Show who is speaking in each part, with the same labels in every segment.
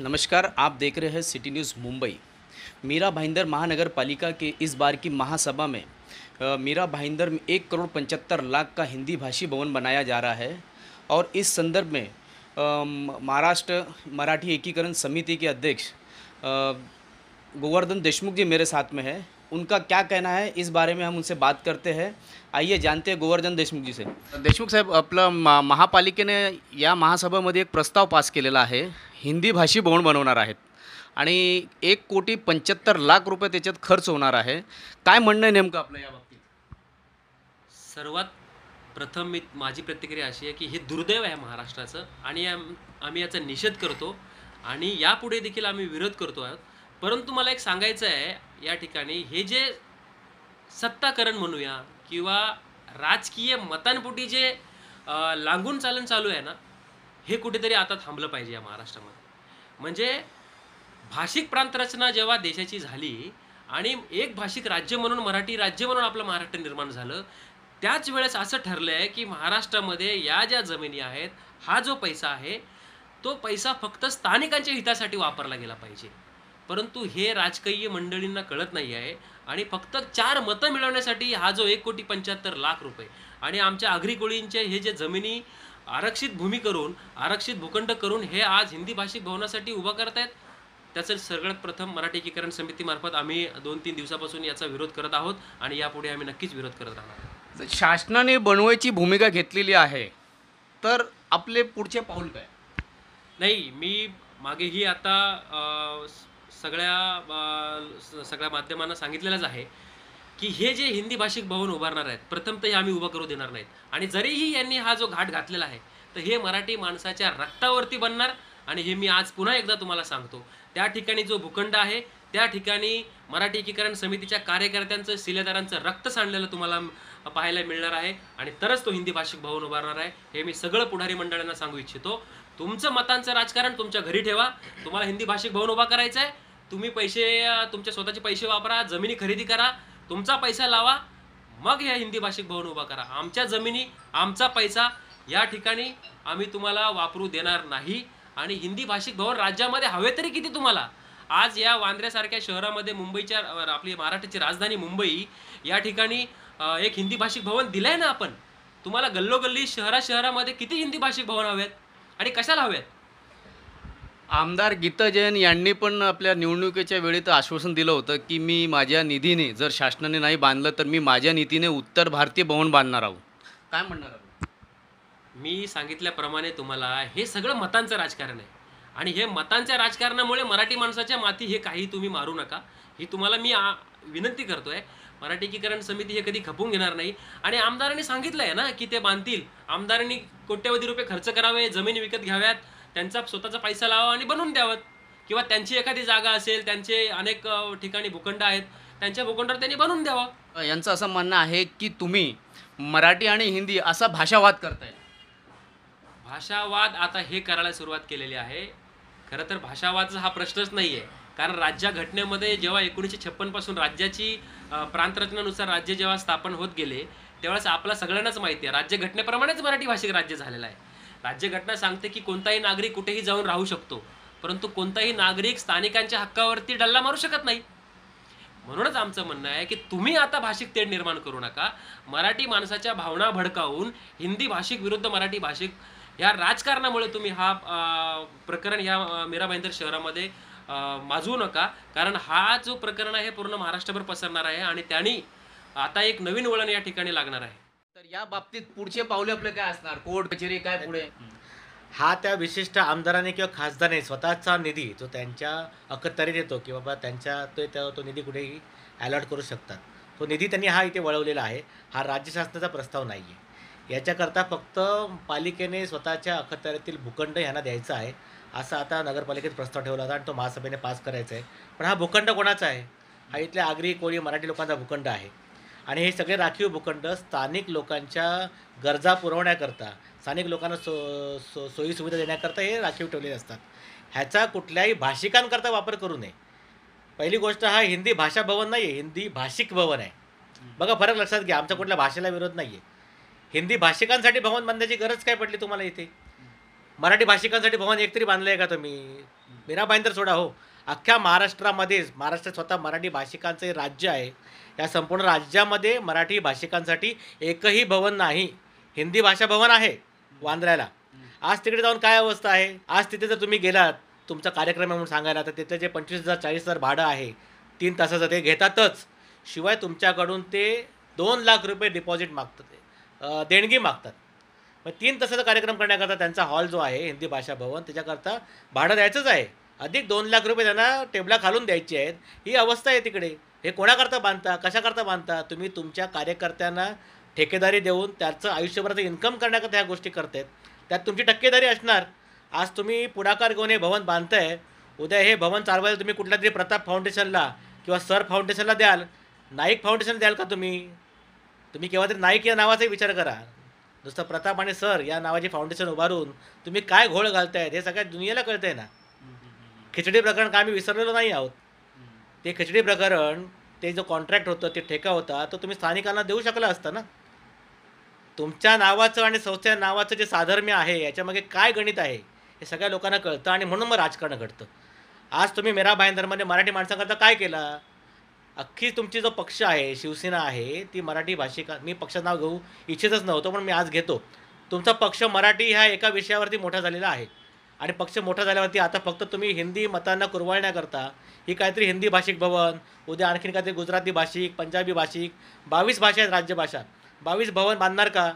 Speaker 1: नमस्कार आप देख रहे हैं सिटी न्यूज़ मुंबई मीरा भाईंदर महानगर पालिका के इस बार की महासभा में मीरा भाईंदर में एक करोड़ पचहत्तर लाख का हिंदी भाषी भवन बनाया जा रहा है और इस संदर्भ में महाराष्ट्र मराठी एकीकरण समिति के अध्यक्ष गोवर्धन देशमुख जी मेरे साथ में है उनका क्या कहना है इस बारे में हम उनसे बात करते हैं आइए जानते हैं गोवर्धन देशमुख जी से देशमुख साहेब आपलं म महापालिकेने या महासभामध्ये एक प्रस्ताव पास केलेला आहे हिंदी भाषी भवन बनवणार आहेत आणि एक कोटी पंच्याहत्तर लाख रुपये त्याच्यात खर्च होणार आहे काय म्हणणं आहे नेमकं
Speaker 2: आपलं या बाबतीत सर्वात प्रथम मी माझी प्रतिक्रिया अशी आहे की हे दुर्दैव आहे महाराष्ट्राचं आणि आम्ही याचा निषेध करतो आणि यापुढे देखील आम्ही विरोध करतो आहोत परंतु मला एक सांगायचं आहे या ठिकाणी हे जे सत्ताकरण म्हणूया किंवा राजकीय मतांपोटी जे लागून चालन चालू आहे ना हे कुठेतरी आता थांबलं पाहिजे या महाराष्ट्रामध्ये म्हणजे भाषिक प्रांतरचना जेव्हा देशाची झाली आणि एक भाषिक राज्य म्हणून मराठी राज्य म्हणून आपलं महाराष्ट्र निर्माण झालं त्याच वेळेस असं ठरलं आहे की महाराष्ट्रामध्ये या ज्या जमिनी आहेत हा जो पैसा आहे तो पैसा फक्त स्थानिकांच्या हितासाठी वापरला गेला पाहिजे परंतु हे राजकीय मंडळींना कळत नाही आहे आणि फक्त चार मतं मिळवण्यासाठी हा जो एक कोटी पंच्याहत्तर लाख रुपये आणि आमच्या आगरी कोळींचे हे जे जमिनी आरक्षित भूमी करून आरक्षित भूखंड करून हे आज हिंदी भाषिक भवनासाठी उभा आहेत त्याचं सगळ्यात प्रथम मराठी एकीकरण समितीमार्फत आम्ही दोन तीन दिवसापासून याचा विरोध करत आहोत आणि यापुढे आम्ही नक्कीच विरोध करत राहणार
Speaker 1: शासनाने बनवायची भूमिका घेतलेली आहे
Speaker 2: तर आपले पुढचे पाऊल काय नाही मी मागेही आता सगळ्या सगळ्या माध्यमांना सांगितलेलंच आहे की हे जे हिंदी भाषिक भवन उभारणार आहेत प्रथम तर हे आम्ही उभं करू देणार नाहीत आणि जरीही यांनी हा जो घाट घातलेला आहे तर हे मराठी माणसाच्या रक्तावरती बनणार आणि हे मी आज पुन्हा एकदा तुम्हाला सांगतो त्या ठिकाणी जो भूखंड आहे त्या ठिकाणी मराठी एकीकरण समितीच्या कार्यकर्त्यांचं शिलेदारांचं रक्त सांडलेलं तुम्हाला पाहायला मिळणार आहे आणि तरच तो हिंदी भाषिक भवन उभारणार आहे हे मी सगळं पुढारी मंडळांना सांगू इच्छितो तुमचं मतांचं राजकारण तुमच्या घरी ठेवा तुम्हाला हिंदी भाषिक भवन उभा करायचं आहे तुम्ही पैसे तुमच्या स्वतःचे पैसे वापरा जमिनी खरेदी करा तुमचा पैसा लावा मग ह्या हिंदी भाषिक भवन उभा करा आमच्या जमिनी आमचा पैसा या ठिकाणी आम्ही तुम्हाला वापरू देणार नाही आणि हिंदी भाषिक भवन राज्यामध्ये हवे तरी किती तुम्हाला आज या वांद्र्यासारख्या शहरामध्ये मुंबईच्या आपली महाराष्ट्राची राजधानी मुंबई या ठिकाणी एक हिंदी भाषिक भवन दिलं आहे ना आपण तुम्हाला गल्लोगल्ली शहरा शहरामध्ये किती हिंदी भाषिक भवन हवेत आणि कशाला हवेत आमदार
Speaker 1: गीता जैन यांनी पण आपल्या निवडणुकीच्या वेळी तर आश्वासन दिलं होतं की मी माझ्या निधीने जर शासनाने नाही बांधलं तर मी माझ्या निधीने उत्तर भारतीय भवन बांधणार आहोत
Speaker 2: काय म्हणणार आहोत मी सांगितल्याप्रमाणे तुम्हाला हे सगळं मतांचं राजकारण आहे आणि हे मतांच्या राजकारणामुळे मराठी माणसाच्या माती हे काही तुम्ही मारू नका ही तुम्हाला मी विनंती करतो आहे मराठीकीकरण समिती हे कधी खपून घेणार नाही आणि आमदारांनी सांगितलं आहे ना की ते बांधतील आमदारांनी कोट्यवधी रुपये खर्च करावे जमीन विकत घ्याव्यात त्यांचा स्वतःचा पैसा लावा आणि बनवून द्यावं किंवा त्यांची एखादी जागा असेल त्यांचे अनेक ठिकाणी भूखंड आहेत त्यांच्या भूखंडावर त्यांनी बनवून द्यावा
Speaker 1: यांचं असं म्हणणं आहे की तुम्ही मराठी आणि हिंदी असा भाषावाद करताय
Speaker 2: भाषावाद आता हे करायला सुरुवात केलेली आहे खरं तर भाषावाद हा प्रश्नच नाही आहे कारण राज्या घटनेमध्ये जेव्हा एकोणीसशे छप्पनपासून राज्याची प्रांतरचनानुसार राज्य जेव्हा स्थापन होत गेले तेव्हाच आपला सगळ्यांनाच माहिती आहे राज्य घटनेप्रमाणेच मराठी भाषिक राज्य झालेलं आहे राज्यघटना सांगते की कोणताही नागरिक कुठेही जाऊन राहू शकतो परंतु कोणताही नागरिक स्थानिकांच्या हक्कावरती डल्ला मारू शकत नाही म्हणूनच आमचं म्हणणं आहे की तुम्ही आता भाषिक तेढ निर्माण करू नका मराठी माणसाच्या भावना भडकावून हिंदी भाषिक विरुद्ध मराठी भाषिक या राजकारणामुळे तुम्ही हा प्रकरण या मीरा भाईंदर शहरामध्ये माजवू नका कारण हा जो प्रकरण आहे पूर्ण महाराष्ट्रभर पसरणार आहे आणि
Speaker 3: त्यांनी आता एक नवीन वळण या ठिकाणी लागणार आहे तर या बाबतीत पुढचे पावले आपले काय असणार कोर्ट कचेरी काय पुढे हा त्या विशिष्ट आमदाराने किंवा खासदाराने स्वतःचा निधी जो त्यांच्या अखत्यारीत येतो की बाबा त्यांच्या तो त्या- तो निधी कुठेही अलॉट करू शकतात तो निधी त्यांनी हा इथे वळवलेला आहे हा राज्य शासनाचा प्रस्ताव नाही आहे याच्याकरता फक्त पालिकेने स्वतःच्या अखत्यारीतील भूखंड ह्यांना द्यायचा आहे असा आता नगरपालिकेत प्रस्ताव ठेवला होता आणि तो महासभेने पास करायचा आहे पण हा भूखंड कोणाचा आहे हा इथल्या आगरी कोळी मराठी लोकांचा भूखंड आहे आणि हे सगळे राखीव भूखंड स्थानिक लोकांच्या गरजा पुरवण्याकरता स्थानिक लोकांना सो सो सोयीसुविधा देण्याकरता हे राखीव ठेवलेले असतात ह्याचा कुठल्याही भाषिकांकरता वापर करू नये पहिली गोष्ट हा हिंदी भाषा भवन नाही आहे हिंदी भाषिक भवन आहे बघा फरक लक्षात घ्या आमचा कुठल्या भाषेला विरोध नाही आहे हिंदी भाषिकांसाठी भवन बांधण्याची गरज काय पडली तुम्हाला इथे मराठी भाषिकांसाठी भवन एकतरी बांधलं आहे का तुम्ही मीराबाईंदर बाईंदर सोडा हो अख्ख्या महाराष्ट्रामध्येच महाराष्ट्र स्वतः मराठी भाषिकांचं राज्य आहे या संपूर्ण राज्यामध्ये मराठी भाषिकांसाठी एकही भवन नाही हिंदी भाषा भवन आहे वांद्र्याला आज तिकडे जाऊन काय अवस्था आहे आज तिथे जर तुम्ही गेलात तुमचा कार्यक्रम म्हणून सांगायला तर तिथं जे पंचवीस हजार चाळीस हजार भाडं आहे तीन तासाचं ते घेतातच शिवाय तुमच्याकडून ते दोन लाख रुपये डिपॉझिट मागतात देणगी मागतात मग तीन तासाचा कार्यक्रम करण्याकरता त्यांचा हॉल जो आहे हिंदी भाषा भवन त्याच्याकरता भाडं द्यायचंच आहे अधिक दोन लाख रुपये त्यांना टेबला खालून द्यायची आहेत ही अवस्था आहे तिकडे हे कोणाकरता बांधता कशाकरता बांधता तुम्ही तुमच्या कार्यकर्त्यांना ठेकेदारी देऊन त्याचं आयुष्यभराचं इन्कम करण्याकरता ह्या गोष्टी करतायत त्यात तुमची टक्केदारी असणार आज तुम्ही पुढाकार घेऊन हे भवन बांधताय उद्या हे भवन चालवायला तुम्ही कुठल्या तरी प्रताप फाउंडेशनला किंवा सर फाउंडेशनला द्याल नाईक फाउंडेशन द्याल का तुम्ही तुम्ही केव्हा तरी नाईक या नावाचाही विचार करा नुसतं प्रताप आणि सर या नावाची फाउंडेशन उभारून तुम्ही काय घोळ घालतायत हे सगळ्या दुनियेला कळतंय ना खिचडी प्रकरण का आम्ही विसरलेलो नाही आहोत ते खिचडी प्रकरण ते जो कॉन्ट्रॅक्ट होतं ते ठेका होता तो तुम्ही स्थानिकांना देऊ शकला असता ना तुमच्या नावाचं आणि संस्थेच्या नावाचं जे साधर्म्य आहे याच्यामध्ये काय गणित आहे हे सगळ्या लोकांना कळतं आणि म्हणून मग राजकारण घडतं आज तुम्ही मेरा भाईंदरमध्ये मराठी माणसांकरता काय केला अख्खी तुमची जो पक्ष आहे शिवसेना आहे ती मराठी भाषिका मी पक्षाचं नाव घेऊ इच्छितच नव्हतो पण मी आज घेतो तुमचा पक्ष मराठी ह्या एका विषयावरती मोठा झालेला आहे आणि पक्ष मोठा झाल्यावरती आता फक्त तुम्ही हिंदी मतांना करता ही काहीतरी हिंदी भाषिक भवन उद्या आणखीन काहीतरी गुजराती भाषिक पंजाबी भाषिक बावीस भाषा आहेत राज्यभाषा बावीस भवन बांधणार का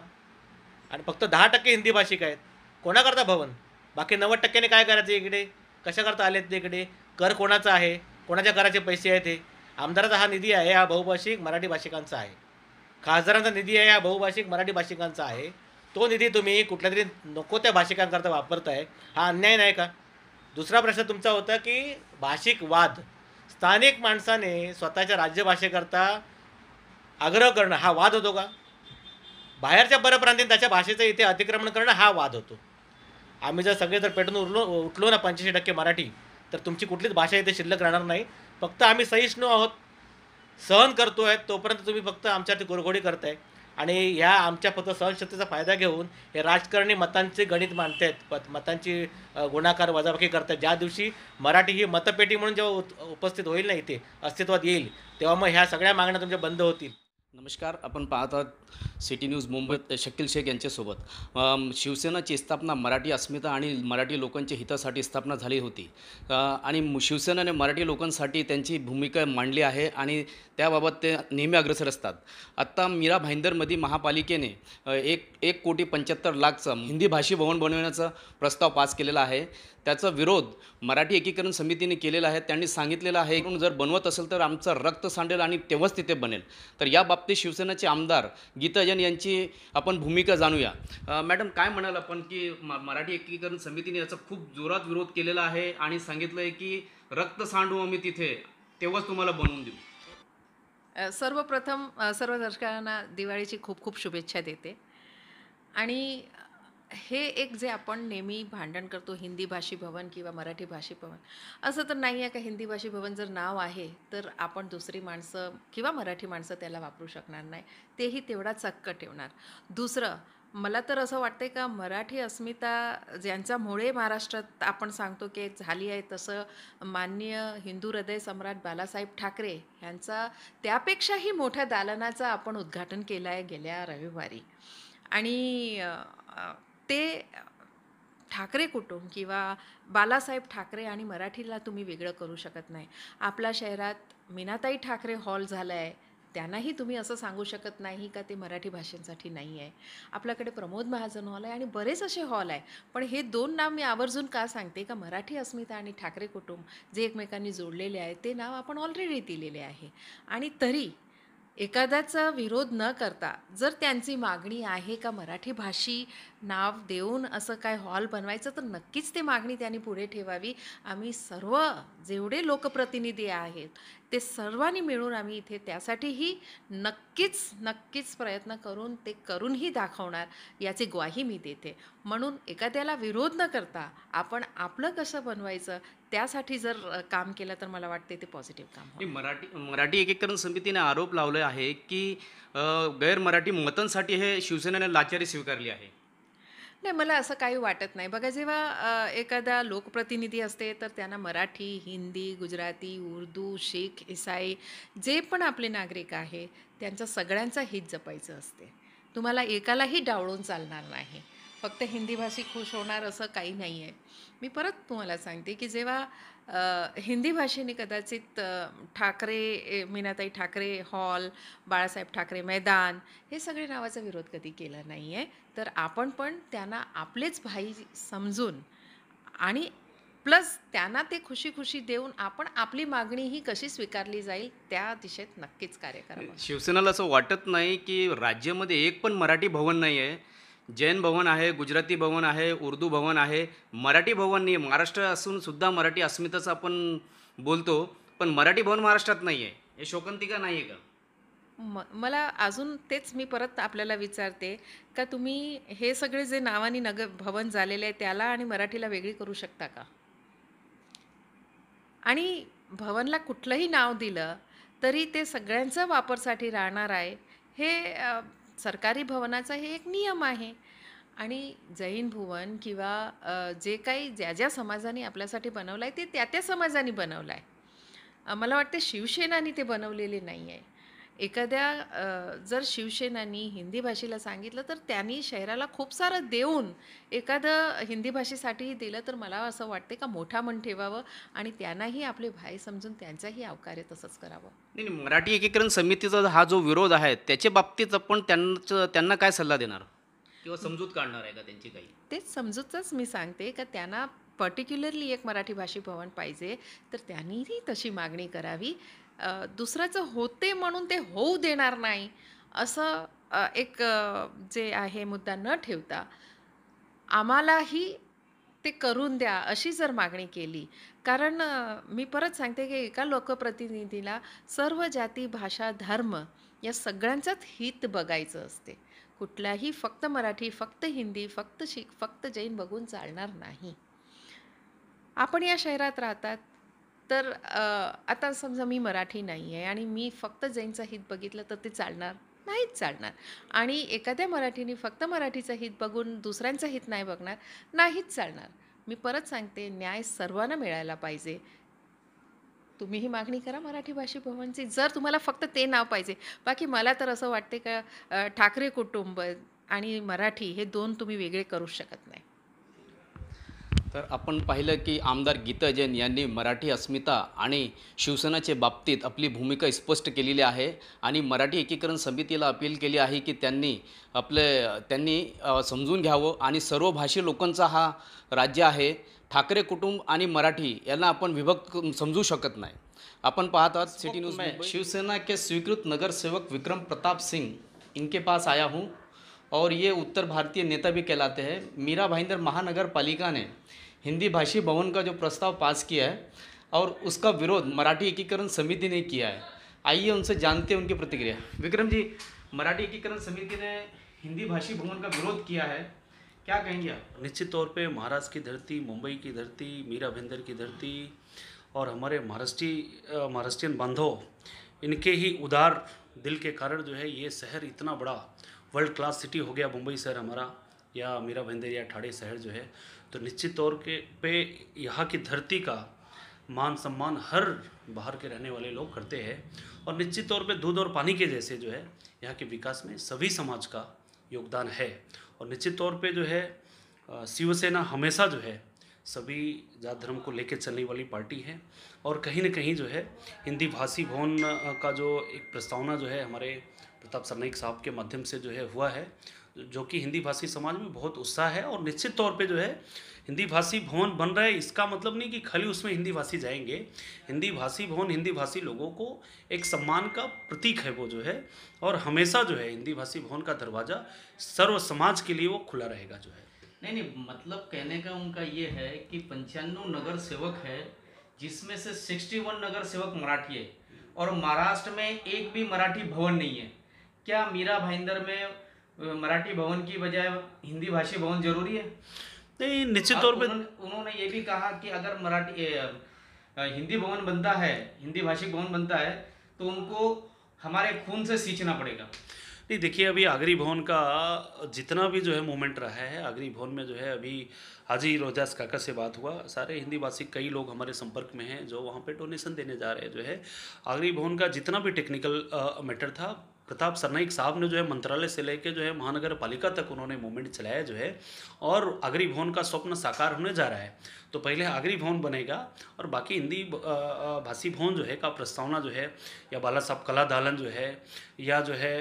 Speaker 3: आणि फक्त दहा टक्के हिंदी भाषिक आहेत कोणाकरता भवन बाकी नव्वद टक्क्याने काय करायचं इकडे कशाकरता आले ते इकडे कर कोणाचा आहे कोणाच्या कराचे पैसे आहेत हे आमदाराचा हा निधी आहे हा बहुभाषिक मराठी भाषिकांचा आहे खासदारांचा निधी आहे हा बहुभाषिक मराठी भाषिकांचा आहे तो निधी तुम्ही कुठल्या तरी नको त्या भाषिकांकरता वापरताय हा अन्याय नाही का दुसरा प्रश्न तुमचा होता की भाषिक वाद स्थानिक माणसाने स्वतःच्या राज्यभाषेकरता आग्रह करणं हा वाद होतो का बाहेरच्या परप्रांतीने त्याच्या भाषेचं इथे अतिक्रमण करणं हा वाद होतो आम्ही जर सगळे जर पेटून उरलो उठलो ना पंच्याऐंशी टक्के मराठी तर तुमची कुठलीच भाषा इथे शिल्लक राहणार नाही फक्त आम्ही सहिष्णू आहोत सहन करतो आहे तोपर्यंत तुम्ही फक्त आमच्यावरती गोरघोडी करताय आणि ह्या आमच्या फक्त सहनशक्तीचा फायदा घेऊन हे राजकारणी मतांचे गणित मानत आहेत मतांची गुणाकार वजाबाकी करतात ज्या दिवशी मराठी ही मतपेटी म्हणून जेव्हा उपस्थित होईल ना इथे अस्तित्वात येईल तेव्हा मग ह्या सगळ्या मागण्या तुमच्या बंद होतील नमस्कार आपण पाहतात सिटी न्यूज मुंबईत शकील शेख यांच्यासोबत
Speaker 1: शिवसेनाची स्थापना मराठी अस्मिता आणि मराठी लोकांच्या हितासाठी स्थापना झाली होती आणि शिवसेनेने मराठी लोकांसाठी त्यांची भूमिका मांडली आहे आणि त्याबाबत ते नेहमी अग्रसर असतात आत्ता मीरा भाईंदरमध्ये महापालिकेने एक एक कोटी पंच्याहत्तर लाखचं हिंदी भाषी भवन बनवण्याचा प्रस्ताव पास केलेला आहे त्याचा विरोध मराठी एकीकरण समितीने केलेला आहे त्यांनी सांगितलेलं आहे जर बनवत असेल तर आमचं रक्त सांडेल आणि तेव्हाच तिथे बनेल तर या बाबतीत शिवसेनेचे आमदार गीता महाजन यांची आपण भूमिका जाणूया मॅडम काय म्हणाल आपण की मराठी एकीकरण समितीने याचा खूप जोरात विरोध केलेला आहे आणि सांगितलंय की रक्त सांडू आम्ही तिथे तेव्हाच तुम्हाला बनवून
Speaker 4: देऊ सर्वप्रथम सर्व दर्शकांना दिवाळीची खूप खूप शुभेच्छा देते आणि हे एक जे आपण नेहमी भांडण करतो हिंदी भाषी भवन किंवा मराठी भाषी भवन असं तर नाही आहे का हिंदी भाषी भवन जर नाव आहे तर आपण दुसरी माणसं किंवा मराठी माणसं त्याला वापरू शकणार नाही तेही तेवढा चक्क ठेवणार दुसरं मला तर असं वाटतं का मराठी अस्मिता ज्यांच्यामुळे महाराष्ट्रात आपण सांगतो की झाली आहे तसं मान्य हिंदू हृदय सम्राट बालासाहेब ठाकरे यांचा त्यापेक्षाही मोठ्या दालनाचं आपण उद्घाटन केलं आहे गेल्या रविवारी आणि ते ठाकरे कुटुंब किंवा बालासाहेब ठाकरे आणि मराठीला तुम्ही वेगळं करू शकत नाही आपल्या शहरात मीनाताई ठाकरे हॉल झालं आहे त्यांनाही तुम्ही असं सांगू शकत नाही का ते मराठी भाषेसाठी नाही आहे आपल्याकडे प्रमोद महाजन हॉल आहे आणि बरेच असे हॉल आहे पण हे दोन नाव मी आवर्जून का सांगते का मराठी अस्मिता आणि ठाकरे कुटुंब जे एकमेकांनी जोडलेले आहे ते नाव आपण ऑलरेडी दिलेले आहे आणि तरी एखाद्याचा विरोध न करता जर त्यांची मागणी आहे का मराठी भाषी नाव देऊन असं काय हॉल बनवायचं तर नक्कीच ते मागणी त्यांनी पुढे ठेवावी आम्ही सर्व जेवढे लोकप्रतिनिधी आहेत ते सर्वांनी मिळून आम्ही इथे त्यासाठीही नक्कीच नक्कीच प्रयत्न करून ते करूनही दाखवणार याची ग्वाही मी देते म्हणून एखाद्याला विरोध न करता आपण आपलं कसं बनवायचं त्यासाठी जर काम केलं तर मला वाटते ते पॉझिटिव्ह काम
Speaker 1: मराठी मराठी एकीकरण समितीने आरोप लावले आहे की गैर मराठी मतांसाठी हे शिवसेनेने लाचारी स्वीकारली आहे
Speaker 4: नाही मला असं काही वाटत नाही बघा जेव्हा एखादा लोकप्रतिनिधी असते तर त्यांना मराठी हिंदी गुजराती उर्दू शीख इसाई जे पण आपले नागरिक आहे त्यांचा सगळ्यांचा हित जपायचं असते तुम्हाला एकालाही डावळून चालणार नाही फक्त हिंदी भाषिक खुश होणार असं काही नाही आहे मी परत तुम्हाला सांगते की जेव्हा हिंदी भाषेने कदाचित ठाकरे मीनाताई ठाकरे हॉल, बाळासाहेब ठाकरे मैदान हे सगळे नावाचा विरोध कधी केला नाही आहे. तर आपण पण त्यांना आपलेच भाई समजून आणि प्लस त्यांना ते खुशी-खुशी देऊन आपण आपली मागणी ही कशी स्वीकारली जाईल त्या दिशेत नक्कीच कार्य करा
Speaker 1: शिवसेनेला असं वाटत नाही की राज्यामध्ये एक पण मराठी भवन नाही आहे जैन भवन आहे गुजराती भवन आहे उर्दू भवन आहे मराठी भवन नाही महाराष्ट्र असून सुद्धा मराठी अस्मिताचं आपण बोलतो पण मराठी भवन महाराष्ट्रात नाही आहे हे शोकंतिका नाही आहे का
Speaker 4: म मला अजून तेच मी परत आपल्याला विचारते का तुम्ही हे सगळे जे नावाने नगर भवन झालेले आहे त्याला आणि मराठीला वेगळी करू शकता का आणि भवनला कुठलंही नाव दिलं तरी ते सगळ्यांचा वापरसाठी राहणार आहे हे सरकारी भवनाचा हे एक नियम आहे आणि जैन भुवन किंवा जे काही ज्या ज्या समाजाने आपल्यासाठी बनवलं आहे ते त्या त्या समाजाने बनवलं आहे मला वाटतं शिवसेनाने ते बनवलेले नाही आहे एखाद्या जर शिवसेनानी हिंदी भाषेला सांगितलं तर त्यांनी शहराला खूप सारं देऊन एखादं हिंदी भाषेसाठीही दिलं तर मला असं वाटते का मोठा मन ठेवावं आणि त्यांनाही आपले भाई समजून त्यांचाही अवकार्य तसंच करावं
Speaker 1: नाही मराठी एकीकरण समितीचा हा जो विरोध आहे त्याच्या बाबतीत आपण त्यांचं त्यांना काय सल्ला देणार किंवा समजूत काढणार आहे का
Speaker 4: त्यांची काही तेच समजूतच मी सांगते का त्यांना पर्टिक्युलरली एक मराठी भाषी भवन पाहिजे तर त्यांनीही तशी मागणी करावी दुसऱ्याचं होते म्हणून ते होऊ देणार नाही असं एक जे आहे मुद्दा न ठेवता आम्हालाही ते करून द्या अशी जर मागणी केली कारण मी परत सांगते की एका लोकप्रतिनिधीला सर्व जाती भाषा धर्म या सगळ्यांचंच हित बघायचं असते कुठल्याही फक्त मराठी फक्त हिंदी फक्त शीख फक्त जैन बघून चालणार नाही आपण या शहरात राहतात तर आता समजा मी मराठी नाही आहे आणि मी फक्त जैनचं हित बघितलं तर ते चालणार नाहीच चालणार आणि एखाद्या मराठीने फक्त मराठीचं हित बघून दुसऱ्यांचं हित नाही बघणार नाहीच चालणार मी परत सांगते न्याय सर्वांना मिळायला पाहिजे तुम्ही ही मागणी करा मराठी भाषी भवनची जर तुम्हाला फक्त ते नाव पाहिजे बाकी मला तर असं वाटते का ठाकरे कुटुंब आणि मराठी हे दोन तुम्ही वेगळे करू शकत नाही
Speaker 1: तर आपण पाहिलं की आमदार गीता जैन यांनी मराठी अस्मिता आणि शिवसेनाच्या बाबतीत आपली भूमिका स्पष्ट केलेली आहे आणि मराठी एकीकरण समितीला अपील केली आहे की त्यांनी आपले त्यांनी समजून घ्यावं आणि सर्व भाषी लोकांचा हा राज्य आहे ठाकरे कुटुंब आणि मराठी यांना आपण विभक्त समजू शकत नाही आपण पाहत आहात सिटी न्यूज शिवसेना के स्वीकृत नगरसेवक विक्रम प्रताप सिंग इनके पास आया हूँ और ये उत्तर भारतीय नेता भी कहलाते हैं मीरा भाईंदर महानगर पालिका ने हिंदी भाषी भवन का जो प्रस्ताव पास किया है और उसका विरोध मराठी एकीकरण समिति ने किया है आइए उनसे जानते हैं उनकी प्रतिक्रिया विक्रम जी
Speaker 5: मराठी एकीकरण समिति
Speaker 1: ने हिंदी भाषी भवन का विरोध किया है
Speaker 5: क्या कहेंगे आप निश्चित तौर पे महाराष्ट्र की धरती मुंबई की धरती मीरा भाईंदर की धरती और हमारे महाराष्ट्री महाराष्ट्रियन बांधव इनके ही उदार दिल के कारण जो है ये शहर इतना बड़ा वर्ल्ड क्लास सिटी हो गया मुंबई शहर हमारा या मीरा भंदेर या ठाड़े शहर जो है तो निश्चित तौर के पे यहाँ की धरती का मान सम्मान हर बाहर के रहने वाले लोग करते हैं और निश्चित तौर पे दूध और पानी के जैसे जो है यहाँ के विकास में सभी समाज का योगदान है और निश्चित तौर पे जो है शिवसेना हमेशा जो है सभी जात धर्म को लेकर चलने वाली पार्टी है और कहीं ना कहीं जो है हिंदी भाषी भवन का जो एक प्रस्तावना जो है हमारे प्रताप सरनाइक साहब के माध्यम से जो है हुआ है जो कि हिंदी भाषी समाज में बहुत उत्साह है और निश्चित तौर पे जो है हिंदी भाषी भवन बन रहे इसका मतलब नहीं कि खाली उसमें हिंदी भाषी जाएंगे हिंदी भाषी भवन हिंदी भाषी लोगों को एक सम्मान का प्रतीक है वो जो है और हमेशा जो है हिंदी भाषी भवन का दरवाज़ा सर्व समाज के लिए वो खुला रहेगा जो है
Speaker 1: नहीं नहीं मतलब कहने का उनका ये है कि पंचानवे नगर सेवक है जिसमें से सिक्सटी वन नगर सेवक मराठी है और महाराष्ट्र में एक भी मराठी भवन नहीं है क्या मीरा भाईंदर में मराठी भवन की बजाय हिंदी भाषी भवन जरूरी है नहीं निश्चित तौर पर उन्होंने ये भी कहा कि अगर मराठी हिंदी भवन बनता है हिंदी भाषी भवन बनता है तो उनको हमारे खून से सींचना पड़ेगा
Speaker 5: नहीं देखिए अभी आगरी भवन का जितना भी जो है मूवमेंट रहा है आगरी भवन में जो है अभी आज ही रोजास काका से बात हुआ सारे हिंदी भाषी कई लोग हमारे संपर्क में हैं जो वहाँ पे डोनेशन देने जा रहे हैं जो है आगरी भवन का जितना भी टेक्निकल मैटर था प्रताप सरनाइक साहब ने जो है मंत्रालय से लेकर जो है महानगर पालिका तक उन्होंने मूवमेंट चलाया जो है और आगरी भवन का स्वप्न साकार होने जा रहा है तो पहले आगरी भवन बनेगा और बाकी हिंदी भाषी भवन जो है का प्रस्तावना जो है या बाला साहब कला दालन जो है या जो है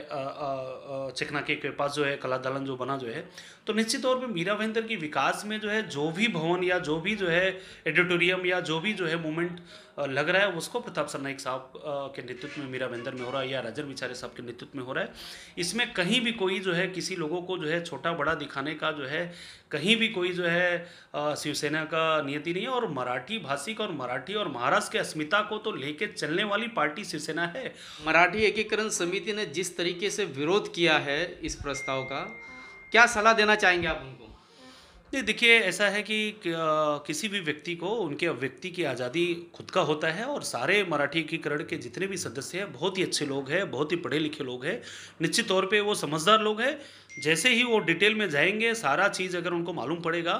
Speaker 5: चिकनाके के पास जो है कला दालन जो बना जो है तो निश्चित तौर पर मीरा भेंद्र की विकास में जो है जो भी भवन या जो भी जो है एडिटोरियम या जो भी जो है मूवमेंट लग रहा है उसको प्रताप सरनाइक साहब के नेतृत्व में मीरा बेंदर में हो रहा है या राजन विचारे साहब के नेतृत्व में हो रहा है इसमें कहीं भी कोई जो है किसी लोगों को जो है छोटा बड़ा दिखाने का जो है कहीं भी कोई जो है शिवसेना का नियति नहीं है और मराठी भाषिक और मराठी और महाराष्ट्र के अस्मिता को तो लेके चलने वाली पार्टी शिवसेना है मराठी एकीकरण समिति ने जिस तरीके से विरोध किया है इस प्रस्ताव का क्या सलाह देना चाहेंगे आप उनको ये देखिए ऐसा है कि किसी भी व्यक्ति को उनके अभिव्यक्ति की आज़ादी खुद का होता है और सारे मराठी एकीकरण के जितने भी सदस्य हैं बहुत ही अच्छे लोग हैं बहुत ही पढ़े लिखे लोग हैं निश्चित तौर पे वो समझदार लोग हैं जैसे ही वो डिटेल में जाएंगे सारा चीज़ अगर उनको मालूम पड़ेगा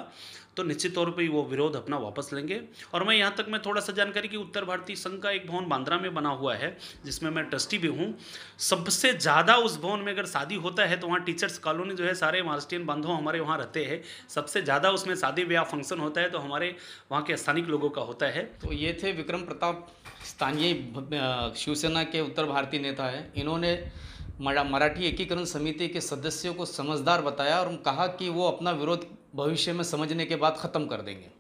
Speaker 5: तो निश्चित तौर पर वो विरोध अपना वापस लेंगे और मैं यहाँ तक मैं थोड़ा सा जानकारी कि उत्तर भारतीय संघ का एक भवन बांद्रा में बना हुआ है जिसमें मैं ट्रस्टी भी हूँ सबसे ज़्यादा उस भवन में अगर शादी होता है तो वहाँ टीचर्स कॉलोनी जो है सारे महाराष्ट्रियन बांधव हमारे वहाँ रहते हैं सबसे ज़्यादा उसमें शादी ब्याह फंक्शन होता है तो हमारे वहाँ के स्थानिक लोगों का होता है तो ये थे विक्रम प्रताप स्थानीय शिवसेना के उत्तर भारतीय नेता हैं इन्होंने
Speaker 1: मराठी एकीकरण समिति के सदस्यों को समझदार बताया और कहा कि वो अपना विरोध भविष्य में समझने के बाद ख़त्म कर देंगे